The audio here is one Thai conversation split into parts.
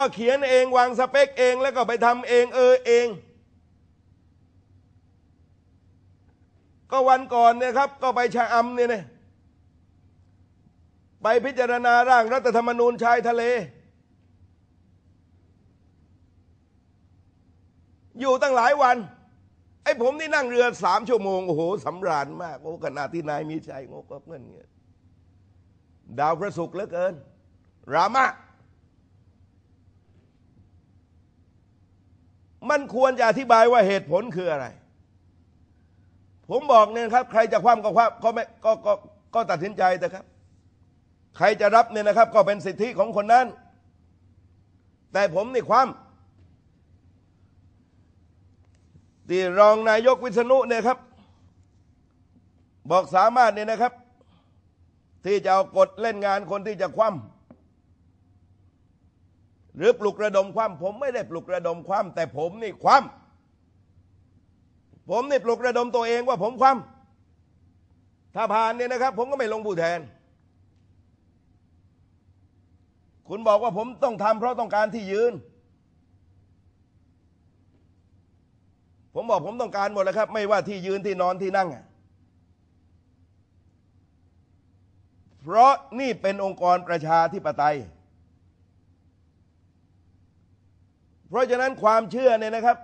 ก็เขียนเอง วางสเปคเอง แล้วก็ไปทำเอง เออเอง ก็วันก่อนเนี่ยครับ ก็ไปชะอำเนี่ยนไปพิจารณาร่างรัฐธรรมนูญชายทะเล อยู่ตั้งหลายวัน ไอ้ผมนี่นั่งเรือสามชั่วโมง โอ้โหสำราญมาก โอ้ขนาดที่นายมีชัยงกก็เงินเงีนยดาวพระศุกร์เหลือเกิน รามามันควรจะอธิบายว่าเหตุผลคืออะไร ผมบอกเนี่ยครับ ใครจะคว่ำก็คว่ำก็ไม่ก็ก็ก็ตัดสินใจแต่ครับ ใครจะรับเนี่ยนะครับก็เป็นสิทธิของคนนั้นแต่ผมนี่คว่ำที่รองนายกวิษณุเนี่ยครับ บอกสามารถเนี่ยนะครับ ที่จะเอากฎเล่นงานคนที่จะคว่ำหรือปลุกระดมความผมไม่ได้ปลุกระดมความ แต่ผมนี่ความ ผมนี่ปลุกระดมตัวเองว่าผมความ ถ้าผ่านเนี่ยนะครับผมก็ไม่ลงผู้แทน คุณบอกว่าผมต้องทำเพราะต้องการที่ยืน ผมบอกผมต้องการหมดแล้วครับ ไม่ว่าที่ยืนที่นอนที่นั่ง เพราะนี่เป็นองค์กรประชาธิปไตยราะฉะนั้นความเชื่อเนี่ยนะครับ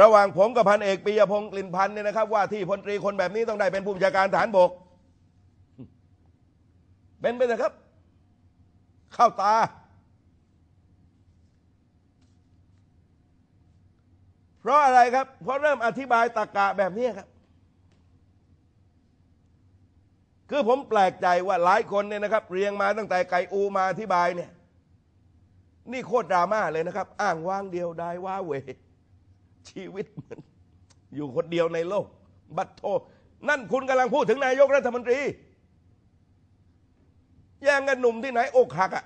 ระหว่างผมกับพันเอกปียพงศ์กลิ่นพันเนี่ยนะครับ ว่าที่พลตรีคนแบบนี้ต้องได้เป็นผู้บัญชาการฐานบก เป็นไปนะครับ เข้าตา เพราะอะไรครับ เพราะเริ่มอธิบายตรกกะแบบนี้ครับ คือผมแปลกใจว่าหลายคนเนี่ยนะครับ เรียงมาตั้งแต่ไก่อูมาอธิบายเนี่ยนี่โคตรดราม่าเลยนะครับ อ้างว่างเดียวได้ว่าเว ชีวิตเหมือน อยู่คนเดียวในโลก บัตโทนั่นคุณกำลังพูดถึงนายกรัฐมนตรี แย่งกันหนุ่มที่ไหนอกหักอะ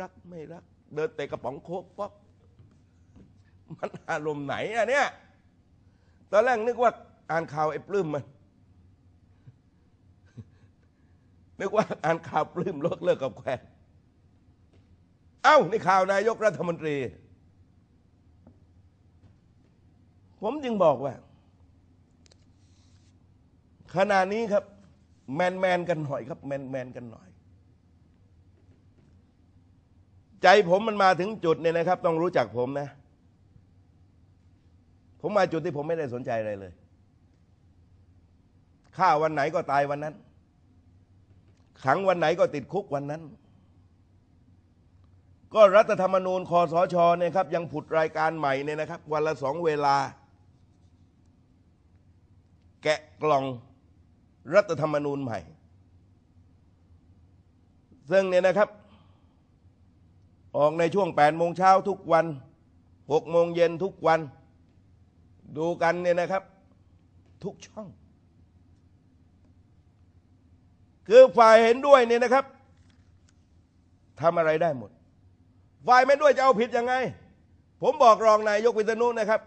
รัก ไม่รัก เดินเตะกระป๋องโคกป๊อกมันอารมณ์ไหนอะเนี่ย ตอนแรกนึกว่า อ่านข่าวไอ้ปลื้มมันนึกว่า อ่านข่าวปลื้มเลิกเลิกกับแควนเอ้าในข่าวนายกรัฐมนตรี ผมจึงบอกว่า ขณะนี้ครับ แมนแมนกันหน่อยครับแมนแมนกันหน่อย ใจผมมันมาถึงจุดเนี่ยนะครับ ต้องรู้จักผมนะ ผมมาจุดที่ผมไม่ได้สนใจอะไรเลยฆ่าวันไหนก็ตายวันนั้น ขังวันไหนก็ติดคุกวันนั้นก็รัฐธรรมนูญคอสชเนี่ยครับยังผุดรายการใหม่เนี่ยนะครับ วันละสองเวลา แกะกล่องรัฐธรรมนูญใหม่ ซึ่งเนี่ยนะครับ ออกในช่วง8โมงเช้าทุกวัน6โมงเย็นทุกวัน ดูกันเนี่ยนะครับ ทุกช่อง คือฝ่ายเห็นด้วยเนี่ยนะครับทำอะไรได้หมดฝ่ายไม่ด้วยจะเอาผิดยังไง ผมบอกรองนายกวิษณุนะครับ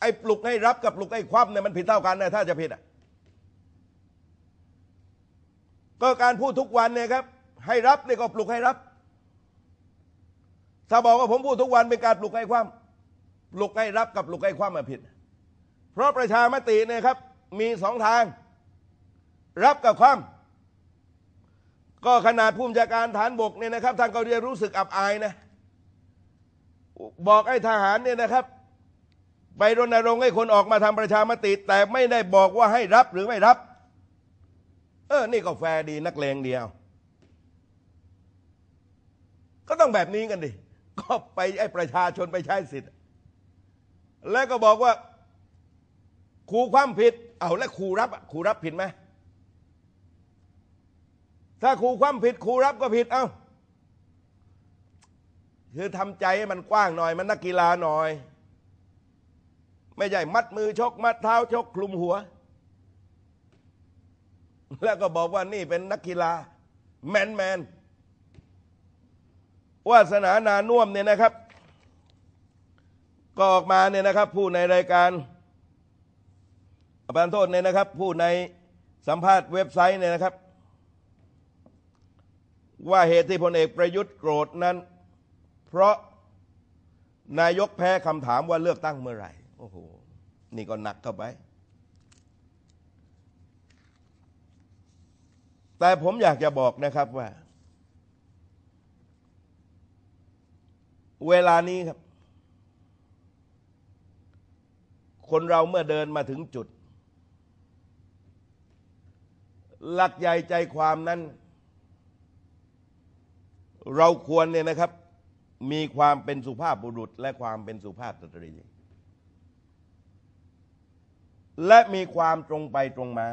ไอ้ปลุกให้รับกับปลุกให้คว่ำเนี่ยมันผิดเท่ากันนะถ้าจะผิดอ่ะก็การพูดทุกวันเนี่ยครับ ให้รับเนี่ยก็ปลุกให้รับ ถ้าบอกว่าผมพูดทุกวันเป็นการปลุกให้คว่ำปลุกให้รับกับปลุกให้คว่ำมันผิด เพราะประชามติเนี่ยครับ มีสองทาง รับกับคว่ำก็ขนาดผู้บัญชาการฐานบกเนี่ยนะครับทางเกาหลีรู้สึกอับอายนะบอกไอ้ทหารเนี่ยนะครับไปรณรงค์ให้คนออกมาทำประชามติ แต่ไม่ได้บอกว่าให้รับหรือไม่รับ เออนี่ก็แฟร์ดีนักเลงเดียว ก็ต้องแบบนี้กันดิ ก็ไปไอ้ประชาชนไปใช้สิทธิ์แล้วก็บอกว่าครูความผิดเอาและครูรับครูรับผิดไหมถ้าครูความผิดครูรับก็ผิดเอา้าคือทำใจให้มันกว้างหน่อย มันนักกีฬาหน่อย ไม่ใช่มัดมือชก มัดเท้าชก คลุมหัว แล้วก็บอกว่านี่เป็นนักกีฬาแมนแมนวาสนานานุ่มเนี่ยนะครับ ก็ออกมาเนี่ยนะครับผู้ในรายการประยโทษเนี่ยนะครับผู้ในสัมภาษณ์เว็บไซต์เนี่ยนะครับ ว่าเหตุที่พลเอกประยุทธ์โกรธนั้นเพราะนายกแพ้คำถามว่าเลือกตั้งเมื่อไหร่ โอ้โห นี่ก็หนักเข้าไป แต่ผมอยากจะบอกนะครับว่า เวลานี้ครับ คนเราเมื่อเดินมาถึงจุด หลักใหญ่ใจความนั้น เราควรเนี่ยนะครับมีความเป็นสุภาพบุรุษ และความเป็นสุภาพสตรีและมีความตรงไปตรงมา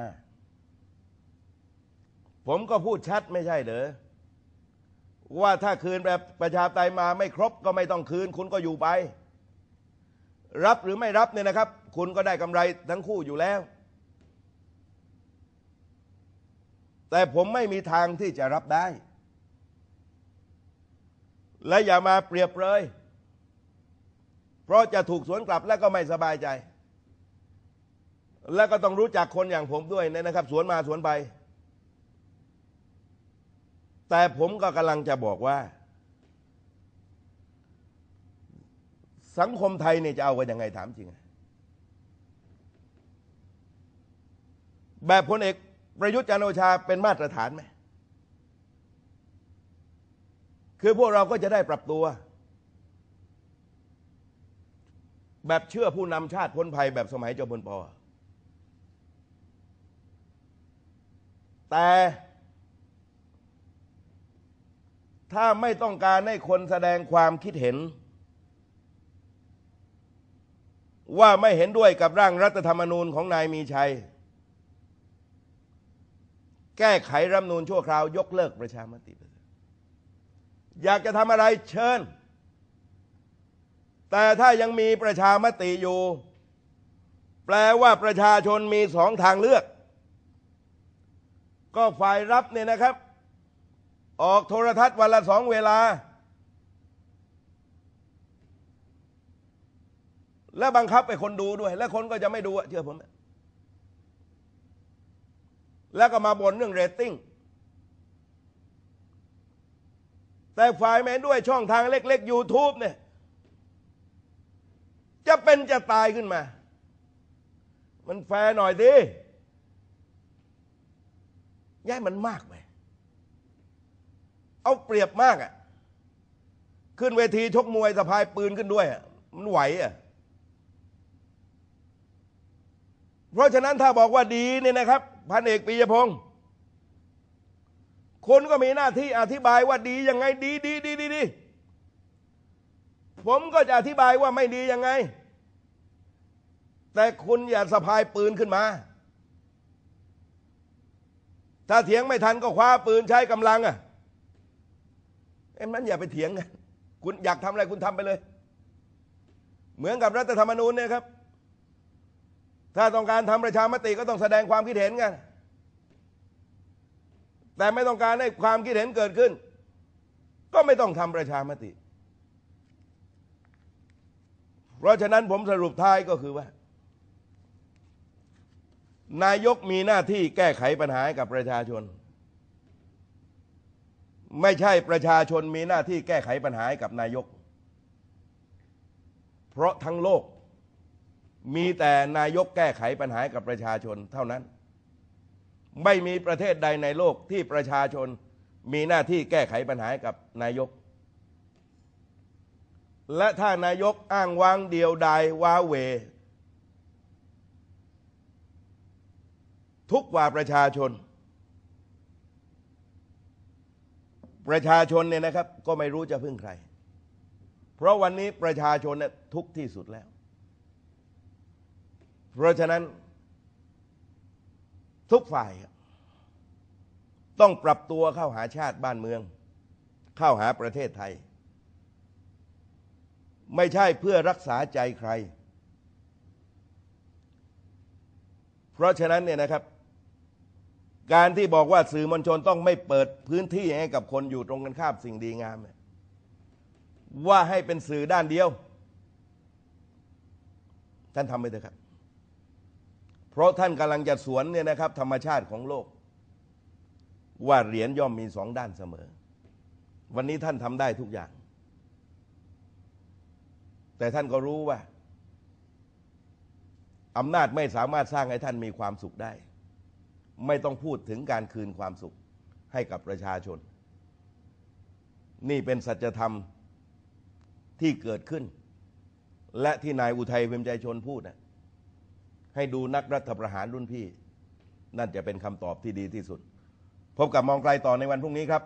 ผมก็พูดชัดไม่ใช่เหรอ ว่าถ้าคืนแบบประชาไตยมาไม่ครบก็ไม่ต้องคืน คุณก็อยู่ไป รับหรือไม่รับเนี่ยนะครับ คุณก็ได้กำไรทั้งคู่อยู่แล้ว แต่ผมไม่มีทางที่จะรับได้และอย่ามาเปรียบเลย เพราะจะถูกสวนกลับและก็ไม่สบายใจ และก็ต้องรู้จักคนอย่างผมด้วยนะครับ สวนมาสวนไป แต่ผมก็กำลังจะบอกว่า สังคมไทยเนี่ยจะเอากันยังไงถามจริง แบบพลเอกประยุทธ์จันโอชาเป็นมาตรฐานไหมคือพวกเราก็จะได้ปรับตัว แบบเชื่อผู้นำชาติพ้นภัย แบบสมัยเจ้าพลปอแต่ถ้าไม่ต้องการให้คนแสดงความคิดเห็น ว่าไม่เห็นด้วยกับร่างรัฐธรรมนูญของนายมีชัย แก้ไขรัฐมนูญชั่วคราว ยกเลิกประชามติอยากจะทำอะไรเชิญ แต่ถ้ายังมีประชามติอยู่ แปลว่าประชาชนมีสองทางเลือก ก็ฝ่ายรับเนี่ยนะครับ ออกโทรทัศน์วันละสองเวลา และบังคับไปคนดูด้วย และคนก็จะไม่ดูเชื่อผม แล้วก็มาบ่นเรื่องเรตติ้งแต่ฝ่ายแม้ด้วยช่องทางเล็ก ๆ YouTube เนี่ย จะเป็นจะตายขึ้นมา มันแฟร์หน่อยดิย้ายมันมากไปเอาเปรียบมากอะ่ะขึ้นเวทีชกมวยสะพายปืนขึ้นด้วยอะมันไหวอะ่ะเพราะฉะนั้นถ้าบอกว่าดีเนี่ยนะครับ พันเอกปียพงศ์คนก็มีหน้าที่อธิบายว่าดียังไง ดีดีดีดีดีผมก็จะอธิบายว่าไม่ดียังไง แต่คุณอย่าสะพายปืนขึ้นมา ถ้าเถียงไม่ทันก็คว้าปืนใช้กำลังอ่ะเอ็มนั้นอย่าไปเถียงกันคุณอยากทำอะไรคุณทำไปเลย เหมือนกับรัฐธรรมนูญเนี่ยครับถ้าต้องการทำประชามติก็ต้องแสดงความคิดเห็นกันแต่ไม่ต้องการให้ความคิดเห็นเกิดขึ้น ก็ไม่ต้องทำประชามติ เพราะฉะนั้นผมสรุปท้ายก็คือว่า นายกมีหน้าที่แก้ไขปัญหาให้กับประชาชน ไม่ใช่ประชาชนมีหน้าที่แก้ไขปัญหาให้กับนายก เพราะทั้งโลก มีแต่นายกแก้ไขปัญหาให้กับประชาชนเท่านั้นไม่มีประเทศใดในโลกที่ประชาชนมีหน้าที่แก้ไขปัญหากับนายก และถ้านายกอ้างวางเดียวดายวาเว ทุกว่าประชาชน ประชาชนเนี่ยนะครับ ก็ไม่รู้จะพึ่งใคร เพราะวันนี้ประชาชนเนี่ยทุกที่สุดแล้ว เพราะฉะนั้นทุกฝ่ายต้องปรับตัวเข้าหาชาติบ้านเมือง เข้าหาประเทศไทย ไม่ใช่เพื่อรักษาใจใคร เพราะฉะนั้นเนี่ยนะครับ การที่บอกว่าสื่อมวลชนต้องไม่เปิดพื้นที่ให้กับคนอยู่ตรงกันข้ามสิ่งดีงาม ว่าให้เป็นสื่อด้านเดียว ท่านทำไปเถอะครับเพราะท่านกำลังจะสวนเนี่ยนะครับ ธรรมชาติของโลก ว่าเหรียญย่อมมีสองด้านเสมอ วันนี้ท่านทำได้ทุกอย่าง แต่ท่านก็รู้ว่าอำนาจไม่สามารถสร้างให้ท่านมีความสุขได้ ไม่ต้องพูดถึงการคืนความสุขให้กับประชาชน นี่เป็นสัจธรรมที่เกิดขึ้น และที่นายอุทัยเวมใจชนพูดนะให้ดูนักรัฐประหารรุ่นพี่ นั่นจะเป็นคำตอบที่ดีที่สุด พบกับมองไกลต่อในวันพรุ่งนี้ครับ